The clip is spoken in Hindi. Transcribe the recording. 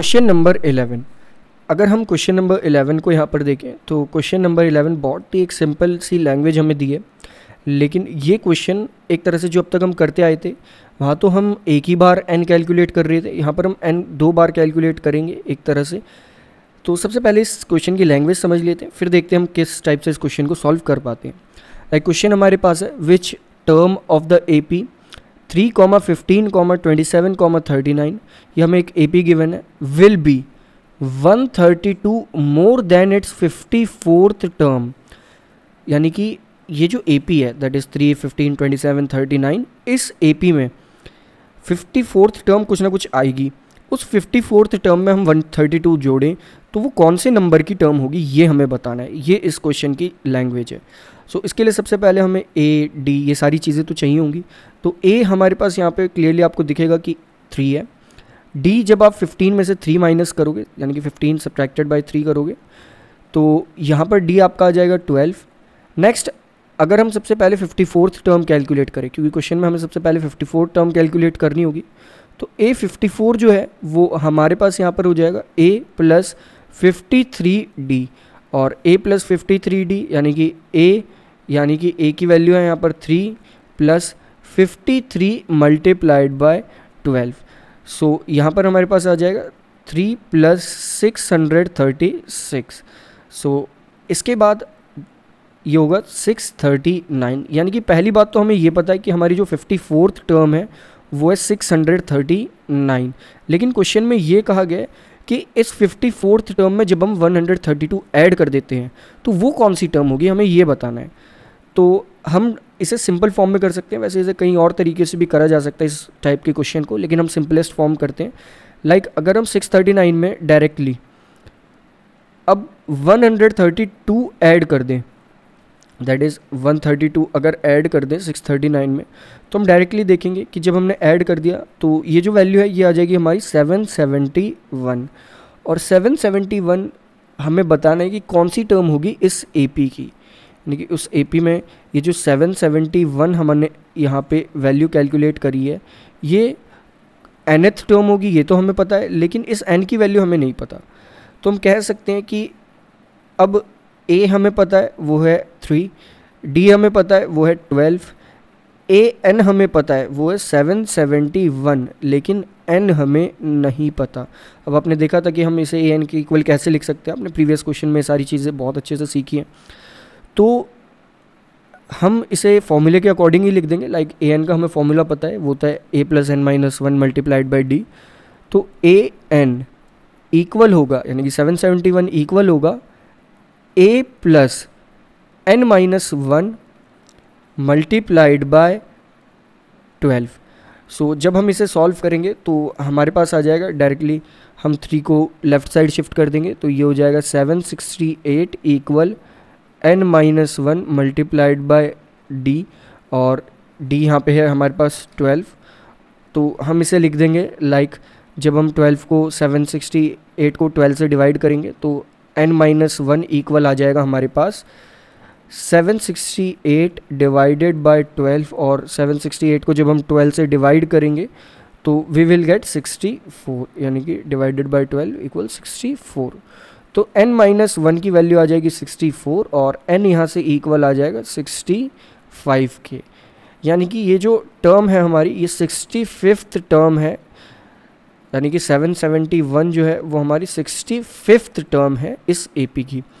क्वेश्चन नंबर इलेवन अगर हम क्वेश्चन नंबर इलेवन को यहाँ पर देखें तो क्वेश्चन नंबर इलेवन बहुत ही एक सिंपल सी लैंग्वेज हमें दी है लेकिन ये क्वेश्चन एक तरह से जो अब तक हम करते आए थे वहाँ तो हम एक ही बार एन कैलकुलेट कर रहे थे यहाँ पर हम एन दो बार कैलकुलेट करेंगे एक तरह से तो सबसे पहले इस क्वेश्चन की लैंग्वेज समझ लेते हैं फिर देखते हैं हम किस टाइप से इस क्वेश्चन को सॉल्व कर पाते हैं लाइक क्वेश्चन हमारे पास है which term of the A P three comma fifteen comma twenty seven comma thirty nine ये हमें एक ए पी गिवन है will be one thirty two more than its fifty fourth term यानी कि ये जो ए पी है that is three fifteen twenty seven thirty nine इस ए पी में फिफ्टी फोर्थ टर्म कुछ ना कुछ आएगी उस फिफ्टी फोर्थ टर्म में हम वन थर्टी टू जोड़ें तो वो कौन से नंबर की टर्म होगी ये हमें बताना है ये इस क्वेश्चन की लैंग्वेज है सो so, इसके लिए सबसे पहले हमें ए डी ये सारी चीज़ें तो चाहिए होंगी तो ए हमारे पास यहाँ पे क्लियरली आपको दिखेगा कि थ्री है डी जब आप 15 में से थ्री माइनस करोगे यानी कि 15 सब्ट्रैक्टेड बाई थ्री करोगे तो यहाँ पर डी आपका आ जाएगा 12 नेक्स्ट अगर हम सबसे पहले फोर्थ टर्म कैलकुलेट करें क्योंकि क्वेश्चन में हमें सबसे पहले फोर्थ टर्म कैलकुलेट करनी होगी तो ए फोर जो है वो हमारे पास यहाँ पर हो जाएगा ए प्लस फिफ्टी डी और ए प्लस फिफ्टी डी यानी कि ए यानी कि ए की वैल्यू है यहाँ पर three plus fifty three multiplied by twelve so यहाँ पर हमारे पास आ जाएगा three plus six hundred thirty six so इसके बाद ये होगा सिक्स थर्टी नाइन यानी कि पहली बात तो हमें ये पता है कि हमारी जो फिफ्टी फोर्थ टर्म है वो है सिक्स हंड्रेड थर्टी नाइन लेकिन क्वेश्चन में ये कहा गया कि इस फिफ्टी फोर्थ टर्म में जब हम one hundred thirty two add कर देते हैं तो वो कौन सी टर्म होगी हमें ये बताना है तो हम इसे सिंपल फॉर्म में कर सकते हैं वैसे इसे कहीं और तरीके से भी करा जा सकता है इस टाइप के क्वेश्चन को लेकिन हम सिंपलेस्ट फॉर्म करते हैं लाइक like, अगर हम 639 में डायरेक्टली अब 132 ऐड कर दें दैट इज़ 132 अगर ऐड कर दें 639 में तो हम डायरेक्टली देखेंगे कि जब हमने ऐड कर दिया तो ये जो वैल्यू है ये आ जाएगी हमारी 771 और 771 हमें बताना है कि कौन सी टर्म होगी इस एपी की यानी कि उस ए में ये जो 771 हमने यहाँ पे वैल्यू कैलकुलेट करी है ये एनथ टर्म होगी ये तो हमें पता है लेकिन इस एन की वैल्यू हमें नहीं पता तो हम कह सकते हैं कि अब ए हमें पता है वो है थ्री डी हमें पता है वो है ट्वेल्व ए एन हमें पता है वो है सेवन सेवेंटी वन लेकिन एन हमें नहीं पता अब आपने देखा था कि हम इसे ए एन के इक्वल कैसे लिख सकते हैं आपने प्रीवियस क्वेश्चन में सारी चीज़ें बहुत अच्छे से सीखी हैं तो हम इसे फॉर्मूले के अकॉर्डिंग ही लिख देंगे लाइक ए एन का हमें फॉर्मूला पता है वो होता है a plus n minus one multiplied by d तो ए एन इक्वल होगा यानी कि सेवन सेवेंटी वन इक्वल होगा a plus n minus one multiplied by twelve so जब हम इसे सॉल्व करेंगे तो हमारे पास आ जाएगा डायरेक्टली हम थ्री को लेफ्ट साइड शिफ्ट कर देंगे तो ये हो जाएगा seven sixty eight equal n minus one multiplied by d और डी यहाँ पे है हमारे पास ट्वेल्व तो हम इसे लिख देंगे लाइक जब हम ट्वेल्व को सेवन सिक्सटी एट को ट्वेल्व से डिवाइड करेंगे तो एन माइनस वन इक्वल आ जाएगा हमारे पास seven sixty eight divided by twelve और सेवन सिक्सटी एट को जब हम ट्वेल्व से डिवाइड करेंगे तो we will get sixty four यानी कि divided by twelve equal sixty four तो n माइनस वन की वैल्यू आ जाएगी 64 और n यहाँ से इक्वल आ जाएगा 65 के यानी कि ये जो टर्म है हमारी ये सिक्सटी फिफ्थ टर्म है यानी कि 771 जो है वो हमारी सिक्सटी फिफ्थ टर्म है इस एपी की